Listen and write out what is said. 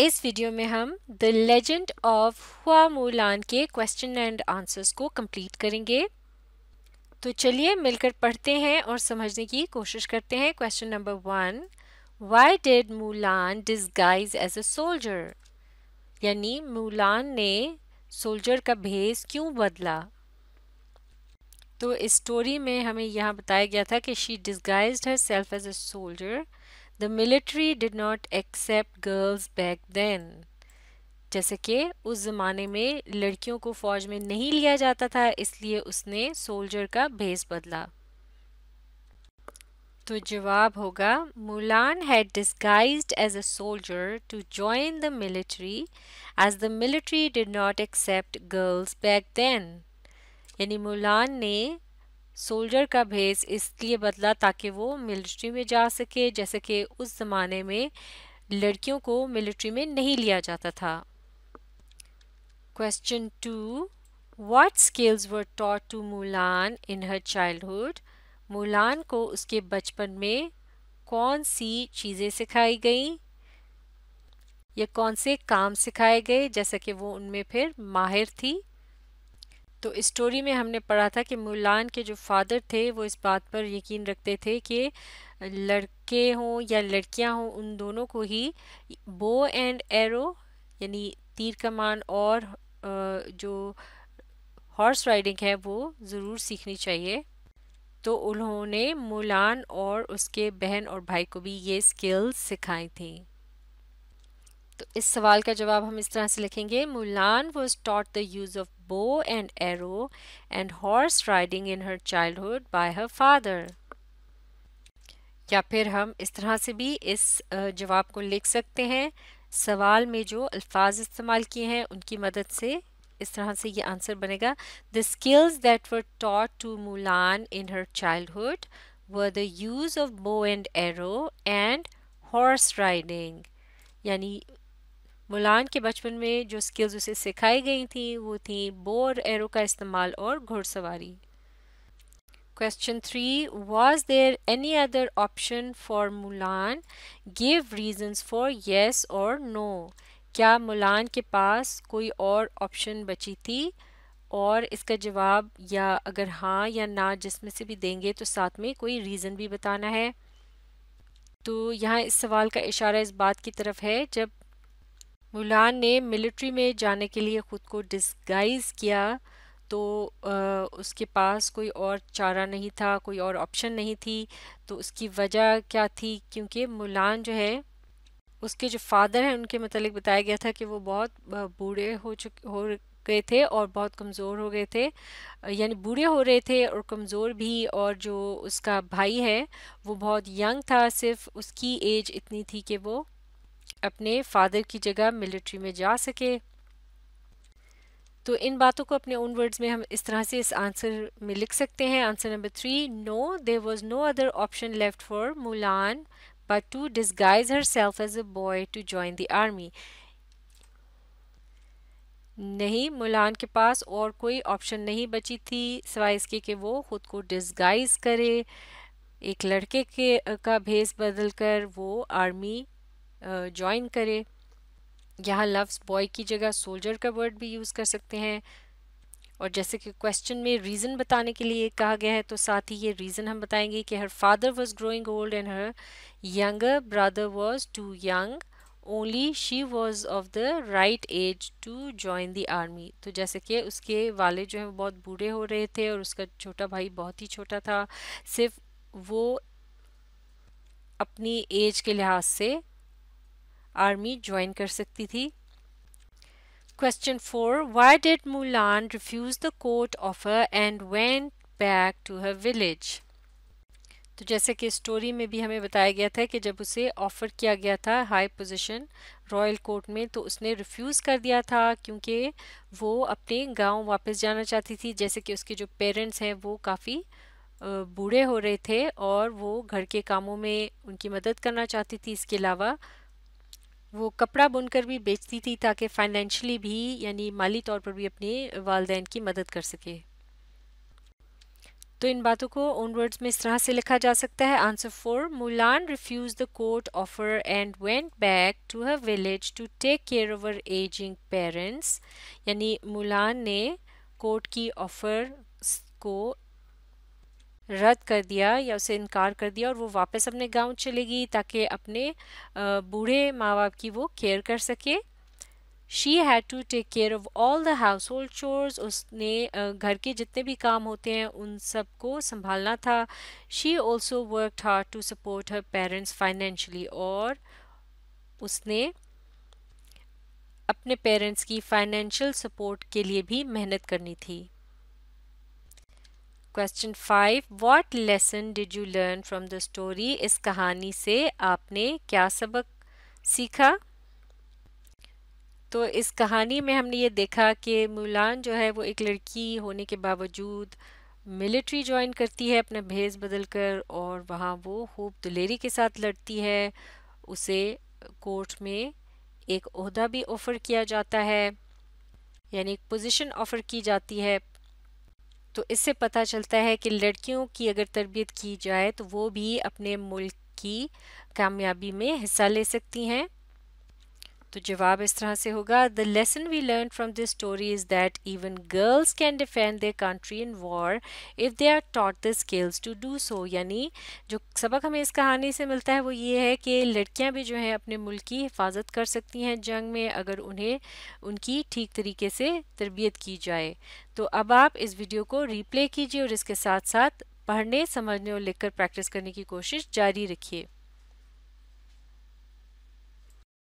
इस वीडियो में हम द लेजेंड ऑफ हुआ मूलान के क्वेश्चन एंड आंसर्स को कंप्लीट करेंगे तो चलिए मिलकर पढ़ते हैं और समझने की कोशिश करते हैं question number one why did Mulan disguise as a soldier यानी मूलान ने सोल्जर का भेस क्यों बदला तो इस स्टोरी में हमें यहाँ बताया गया था कि she disguise her self as a soldier the military did not accept girls back then जैसे कि उस ज़माने में लड़कियों को फौज में नहीं लिया जाता था इसलिए उसने सोल्जर का भेस बदला तो जवाब होगा Mulan had disguised as a soldier to join the military as the military did not accept girls back then यानी मुलान ने सोल्जर का भेस इसलिए बदला ताकि वो मिलिट्री में जा सके जैसे कि उस ज़माने में लड़कियों को मिलिट्री में नहीं लिया जाता था question two what skills taught to Mulan in her her childhood? Mulan को उसके बचपन में कौन सी चीज़ें सिखाई गई या कौन से काम सिखाए गए जैसे कि वो उनमें फिर माहिर थी तो स्टोरी में हमने पढ़ा था कि मुलान के जो फादर थे वो इस बात पर यकीन रखते थे कि लड़के हों या लड़कियां हों उन दोनों को ही बो एंड एरो यानी तीर कमान और जो हॉर्स राइडिंग है वो ज़रूर सीखनी चाहिए तो उन्होंने मुलान और उसके बहन और भाई को भी ये स्किल्स सिखाई थी तो इस सवाल का जवाब हम इस तरह से लिखेंगे Mulan was taught the use of bow and arrow and horse riding in her childhood by her father. या फिर हम इस तरह से भी इस जवाब को लिख सकते हैं सवाल में जो अल्फाज इस्तेमाल किए हैं उनकी मदद से इस तरह से ये आंसर बनेगा the skills that were taught to Mulan in her childhood were the use of bow and arrow and horse riding यानी मुलान के बचपन में जो स्किल्स उसे सिखाई गई थी वो थी बो और एरो का इस्तेमाल और घुड़सवारी question three was there any other option for Mulan give reason for yes और नो क्या मुलान के पास कोई और ऑप्शन बची थी और इसका जवाब या अगर हाँ या ना जिसमें से भी देंगे तो साथ में कोई रीज़न भी बताना है तो यहाँ इस सवाल का इशारा इस बात की तरफ है जब मुलान ने मिलिट्री में जाने के लिए ख़ुद को डिस्गाइज किया तो आ, उसके पास कोई और चारा नहीं था कोई और ऑप्शन नहीं थी तो उसकी वजह क्या थी क्योंकि मुलान जो है उसके जो फादर हैं उनके मतलब बताया गया था कि वो बहुत बूढ़े हो चुके हो गए थे और बहुत कमज़ोर हो गए थे यानी बूढ़े हो रहे थे और कमज़ोर भी और जो उसका भाई है वो बहुत यंग था सिर्फ उसकी एज इतनी थी कि वो अपने फादर की जगह मिलिट्री में जा सके तो इन बातों को अपने ओन वर्ड्स में हम इस तरह से इस आंसर में लिख सकते हैं answer number three no there was no other option left for Mulan but to disguise her self as a boy to join the army नहीं मुलान के पास और कोई ऑप्शन नहीं बची थी सिवाय इसके कि वो खुद को डिस्गाइज करे एक लड़के के का भेस बदल कर वो आर्मी ज्वाइन करे यहाँ लव्स बॉय की जगह सोल्जर का वर्ड भी यूज़ कर सकते हैं और जैसे कि क्वेश्चन में रीज़न बताने के लिए कहा गया है तो साथ ही ये रीज़न हम बताएंगे कि her father was growing old and her younger brother was too young only she was of the right age to join the army तो जैसे कि उसके वाले जो हैं वो बहुत बूढ़े हो रहे थे और उसका छोटा भाई बहुत ही छोटा था सिर्फ वो अपनी एज के लिहाज से आर्मी ज्वाइन कर सकती थी Question 4 Why did Mulan refuse the court offer and went back to her village? तो जैसे कि स्टोरी में भी हमें बताया गया था कि जब उसे ऑफ़र किया गया था हाई पोजीशन रॉयल कोर्ट में तो उसने रिफ्यूज़ कर दिया था क्योंकि वो अपने गांव वापस जाना चाहती थी जैसे कि उसके जो पेरेंट्स हैं वो काफ़ी बूढ़े हो रहे थे और वो घर के कामों में उनकी मदद करना चाहती थी इसके अलावा वो कपड़ा बुनकर भी बेचती थी ताकि फाइनेंशियली भी यानी माली तौर पर भी अपने वालदे की मदद कर सके तो इन बातों को ओन वर्ड्स में इस तरह से लिखा जा सकता है answer four Mulan refuse the court offer and went back to her village to take care over aging parents यानी मुलान ने कोर्ट की ऑफर को रद्द कर दिया या उसे इनकार कर दिया और वो वापस अपने गांव चली गई ताकि अपने बूढ़े माँ बाप की वो केयर कर सके she had to take care of all the household chores उसने घर के जितने भी काम होते हैं उन सब को संभालना था she also work hard to support her parents financially और उसने अपने पेरेंट्स की फाइनेंशियल सपोर्ट के लिए भी मेहनत करनी थी question five what lesson did you learn from the story इस कहानी से आपने क्या सबक सीखा तो इस कहानी में हमने ये देखा कि मुलान जो है वो एक लड़की होने के बावजूद मिलिट्री ज्वाइन करती है अपना भेज बदल कर और वहाँ वो खूब दुलेरी के साथ लड़ती है उसे कोर्ट में एक अहदा भी ऑफ़र किया जाता है यानी एक पोजीशन ऑफ़र की जाती है तो इससे पता चलता है कि लड़कियों की अगर तरबियत की जाए तो वो भी अपने मुल्क की कामयाबी में हिस्सा ले सकती हैं तो जवाब इस तरह से होगा the lesson we learn from this story is that even girls can defend their country in war if they are taught the skills to do so यानी जो सबक हमें इस कहानी से मिलता है वो ये है कि लड़कियां भी जो हैं अपने मुल्क की हिफाजत कर सकती हैं जंग में अगर उन्हें उनकी ठीक तरीके से तरबियत की जाए तो अब आप इस वीडियो को रीप्ले कीजिए और इसके साथ साथ पढ़ने समझने और लिखकर प्रैक्टिस करने की कोशिश जारी रखिए